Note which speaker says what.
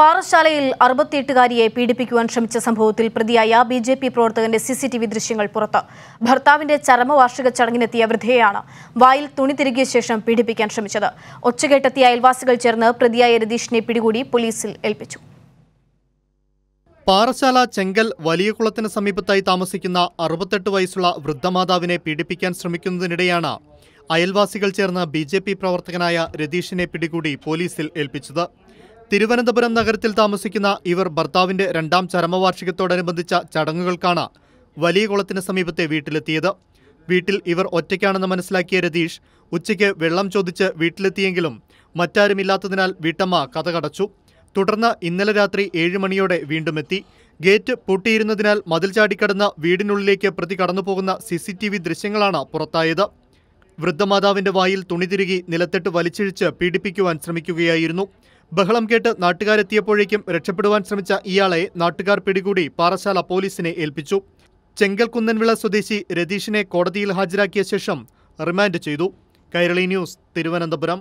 Speaker 1: പാറശാലയിൽ അറുപത്തിയെട്ടുകാരിയെ പീഡിപ്പിക്കുവാൻ ശ്രമിച്ച സംഭവത്തിൽ പ്രതിയായ ബി ജെ പി പ്രവർത്തകന്റെ സിസിടിവി ദൃശ്യങ്ങൾ പുറത്ത് ഭർത്താവിന്റെ ചരമവാർഷിക ചടങ്ങിനെത്തിയ വൃദ്ധയെയാണ് വായിൽ തുണി തിരികിയ ശേഷം പീഡിപ്പിക്കാൻ ശ്രമിച്ചത് ഒച്ചകേട്ടെത്തിയ അയൽവാസികൾ ചേർന്ന് പ്രതിയായ രതീഷിനെ പിടികൂടി പോലീസിൽ ഏൽപ്പിച്ചു
Speaker 2: പാറശാല ചെങ്കൽ വലിയ കുളത്തിന് സമീപത്തായി താമസിക്കുന്ന അറുപത്തെട്ട് വയസ്സുള്ള വൃദ്ധമാതാവിനെ പീഡിപ്പിക്കാൻ ശ്രമിക്കുന്നതിനിടെയാണ് അയൽവാസികൾ ചേർന്ന് ബി പ്രവർത്തകനായ രതീഷിനെ പിടികൂടി പോലീസിൽ ഏൽപ്പിച്ചത് തിരുവനന്തപുരം നഗരത്തിൽ താമസിക്കുന്ന ഇവർ ഭർത്താവിന്റെ രണ്ടാം ചരമവാർഷികത്തോടനുബന്ധിച്ച ചടങ്ങുകൾക്കാണ് വലിയ കുളത്തിന് സമീപത്തെ വീട്ടിലെത്തിയത് വീട്ടിൽ ഇവർ ഒറ്റയ്ക്കാണെന്ന് മനസ്സിലാക്കിയ രതീഷ് ഉച്ചയ്ക്ക് വെള്ളം ചോദിച്ച് വീട്ടിലെത്തിയെങ്കിലും മറ്റാരുമില്ലാത്തതിനാൽ വീട്ടമ്മ കഥകടച്ചു തുടർന്ന് ഇന്നലെ രാത്രി ഏഴ് മണിയോടെ വീണ്ടും എത്തി ഗേറ്റ് പൂട്ടിയിരുന്നതിനാൽ മതിൽ ചാടിക്കടന്ന വീടിനുള്ളിലേക്ക് പ്രതി കടന്നുപോകുന്ന സി സി ടി വി ദൃശ്യങ്ങളാണ് പുറത്തായത് വൃദ്ധമാതാവിന്റെ വായിൽ തുണി തിരുകി നിലത്തിട്ട് വലിച്ചിഴിച്ച് പീഡിപ്പിക്കുവാൻ ശ്രമിക്കുകയായിരുന്നു ബഹളം കേട്ട് നാട്ടുകാരെത്തിയപ്പോഴേക്കും രക്ഷപ്പെടുവാൻ ശ്രമിച്ച ഇയാളെ നാട്ടുകാർ പിടികൂടി പാറശാല പോലീസിനെ ഏൽപ്പിച്ചു ചെങ്കൽകുന്നൻവിള സ്വദേശി രതീഷിനെ കോടതിയിൽ ഹാജരാക്കിയ ശേഷം റിമാൻഡ് ചെയ്തു കൈരളി ന്യൂസ് തിരുവനന്തപുരം